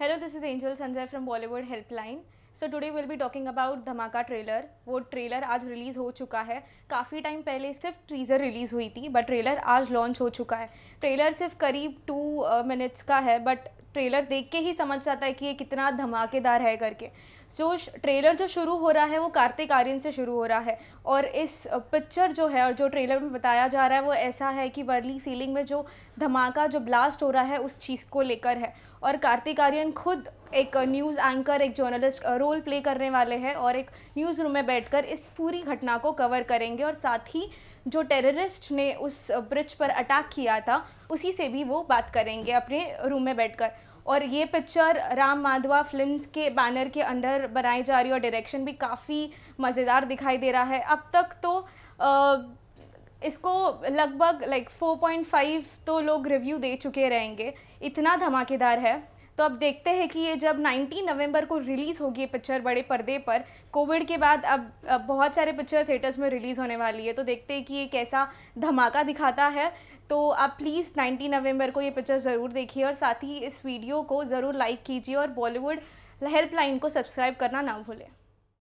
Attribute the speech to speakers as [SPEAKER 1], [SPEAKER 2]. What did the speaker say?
[SPEAKER 1] hello this is Angel Sanjay from Bollywood helpline so today will be talking about Dhamaka trailer वो trailer आज release हो चुका है काफ़ी टाइम पहले सिर्फ ट्रीज़र रिलीज़ हुई थी बट ट्रेलर आज लॉन्च हो चुका है ट्रेलर सिर्फ करीब टू मिनट्स uh, का है बट ट्रेलर देख के ही समझ जाता है कि ये कितना धमाकेदार है करके जो ट्रेलर जो शुरू हो रहा है वो कार्तिक आर्यन से शुरू हो रहा है और इस पिक्चर जो है और जो ट्रेलर में बताया जा रहा है वो ऐसा है कि वर्ली सीलिंग में जो धमाका जो ब्लास्ट हो रहा है उस चीज़ को लेकर है और कार्तिक आर्यन खुद एक न्यूज़ एंकर एक जर्नलिस्ट रोल प्ले करने वाले हैं और एक न्यूज़ रूम में बैठ इस पूरी घटना को कवर करेंगे और साथ ही जो टेररिस्ट ने उस ब्रिज पर अटैक किया था उसी से भी वो बात करेंगे अपने रूम में बैठकर और ये पिक्चर राम माधवा फिल्म के बैनर के अंडर बनाई जा रही है और डायरेक्शन भी काफ़ी मज़ेदार दिखाई दे रहा है अब तक तो आ, इसको लगभग लाइक 4.5 तो लोग रिव्यू दे चुके रहेंगे इतना धमाकेदार है तो अब देखते हैं कि ये जब 19 नवंबर को रिलीज़ होगी ये पिक्चर बड़े पर्दे पर कोविड के बाद अब, अब बहुत सारे पिक्चर थिएटर्स में रिलीज़ होने वाली है तो देखते हैं कि ये कैसा धमाका दिखाता है तो आप प्लीज़ 19 नवंबर को ये पिक्चर ज़रूर देखिए और साथ ही इस वीडियो को ज़रूर लाइक कीजिए और बॉलीवुड हेल्पलाइन को सब्सक्राइब करना ना भूलें